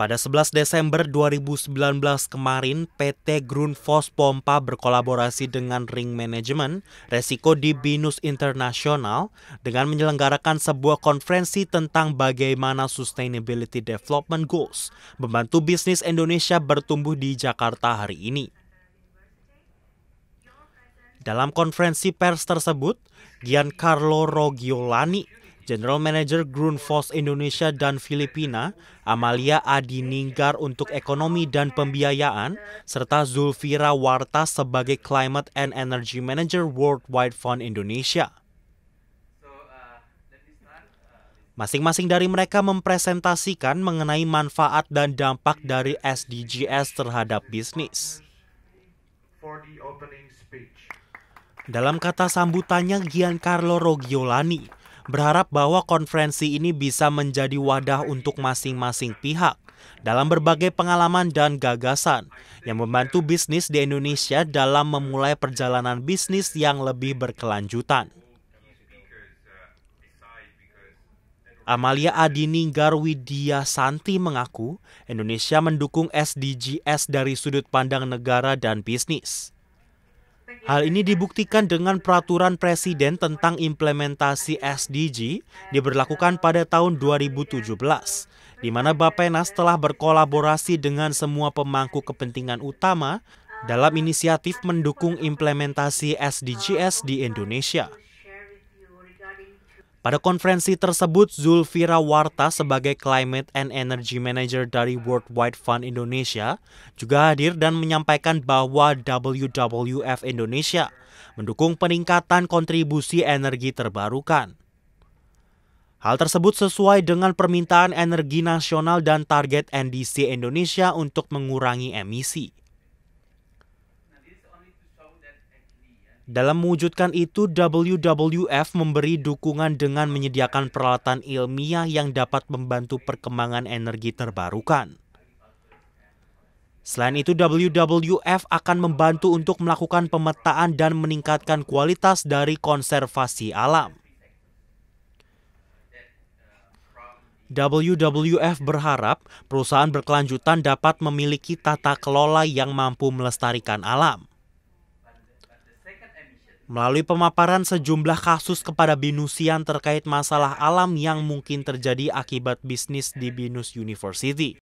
Pada 11 Desember 2019 kemarin, PT Grundfos Pompa berkolaborasi dengan Ring Management Resiko di Binus Internasional dengan menyelenggarakan sebuah konferensi tentang bagaimana Sustainability Development Goals membantu bisnis Indonesia bertumbuh di Jakarta hari ini. Dalam konferensi pers tersebut, Giancarlo Rogiolani General Manager Grundfos Indonesia dan Filipina, Amalia Adi Ninggar untuk ekonomi dan pembiayaan, serta Zulfira Warta sebagai Climate and Energy Manager Worldwide Fund Indonesia. Masing-masing dari mereka mempresentasikan mengenai manfaat dan dampak dari SDGs terhadap bisnis. Dalam kata sambutannya Giancarlo Rogiolani, berharap bahwa konferensi ini bisa menjadi wadah untuk masing-masing pihak dalam berbagai pengalaman dan gagasan yang membantu bisnis di Indonesia dalam memulai perjalanan bisnis yang lebih berkelanjutan. Amalia Adini Widya Santi mengaku Indonesia mendukung SDGs dari sudut pandang negara dan bisnis. Hal ini dibuktikan dengan peraturan presiden tentang implementasi SDG diberlakukan pada tahun 2017, di mana Bapenas telah berkolaborasi dengan semua pemangku kepentingan utama dalam inisiatif mendukung implementasi SDGs di Indonesia. Pada konferensi tersebut, Zulfira Warta sebagai Climate and Energy Manager dari World Wide Fund Indonesia juga hadir dan menyampaikan bahwa WWF Indonesia mendukung peningkatan kontribusi energi terbarukan. Hal tersebut sesuai dengan permintaan energi nasional dan target NDC Indonesia untuk mengurangi emisi. Dalam mewujudkan itu, WWF memberi dukungan dengan menyediakan peralatan ilmiah yang dapat membantu perkembangan energi terbarukan. Selain itu, WWF akan membantu untuk melakukan pemetaan dan meningkatkan kualitas dari konservasi alam. WWF berharap perusahaan berkelanjutan dapat memiliki tata kelola yang mampu melestarikan alam Melalui pemaparan sejumlah kasus kepada Binusian terkait masalah alam yang mungkin terjadi akibat bisnis di Binus University.